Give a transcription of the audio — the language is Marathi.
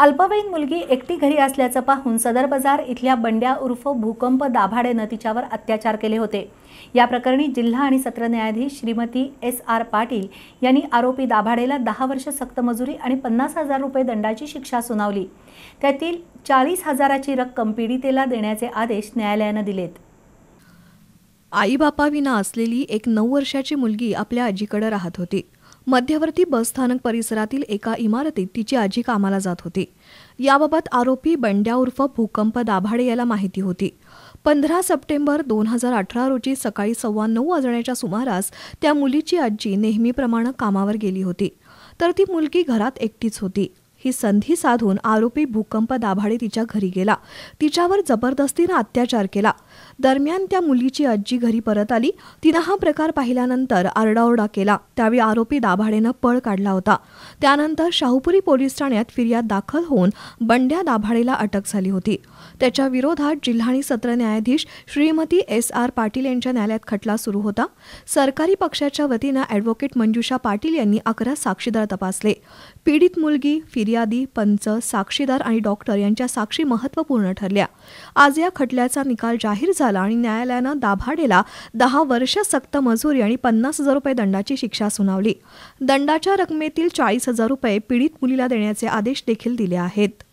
अल्पवयीन मुलगी एकटी घरी असल्याचं पाहून सदर बाजार इथल्या बंड्या उर्फ भूकंप दाभाडेनं तिच्यावर अत्याचार केले होते या प्रकरणी जिल्हा आणि सत्र न्यायाधीश श्रीमती एस आर पाटील यांनी आरोपी दाभाडेला दहा वर्ष सक्तमजुरी आणि पन्नास हजार रुपये दंडाची शिक्षा सुनावली त्यातील चाळीस हजाराची रक्कम पीडितेला देण्याचे आदेश न्यायालयानं दिलेत आईबापाविना असलेली एक नऊ वर्षाची मुलगी आपल्या आजीकडे राहत होती मध्यवर्ती बसस्थानक परिसरातील एका इमारतीत तिची आजी कामाला जात होती याबाबत आरोपी बंड्या उर्फ भूकंप दाभाडे याला माहिती होती पंधरा सप्टेंबर दोन हजार अठरा रोजी सकाळी सव्वा नऊ वाजण्याच्या सुमारास त्या मुलीची आजी नेहमीप्रमाणे कामावर गेली होती तर ती मुलगी घरात एकटीच होती ही संधी साधून आरोपी भूकंप दाभाडे तिच्या घरी गेला तिच्यावर जबरदस्तीनं अत्याचार केला दरम्यान त्या मुलीची आजी घरी परत आली तिनं हा प्रकार पाहिल्यानंतर आरडाओरडा केला त्यावेळी आरोपी दाभाडेनं पळ काढला होता त्यानंतर शाहूपुरी पोलीस ठाण्यात फिर्याद दाखल होऊन बंड्या दाभाडेला अटक झाली होती त्याच्या विरोधात जिल्हा आणि सत्र न्यायाधीश श्रीमती एस आर पाटील यांच्या न्यायालयात खटला सुरू होता सरकारी पक्षाच्या वतीनं अॅडव्होकेट मंजुषा पाटील यांनी अकरा साक्षीदार तपासले पीडित मुलगी फिर्याद फिर्यादी पंच साक्षीदार आणि डॉक्टर यांच्या साक्षी महत्त्वपूर्ण ठरल्या आज या खटल्याचा निकाल जाहीर झाला आणि न्यायालयानं दाभाडेला दहा वर्ष सक्त मजुरी आणि पन्नास हजार रुपये दंडाची शिक्षा सुनावली दंडाच्या रकमेतील चाळीस हजार रुपये पीडित मुलीला देण्याचे आदेश देखील दिले आहेत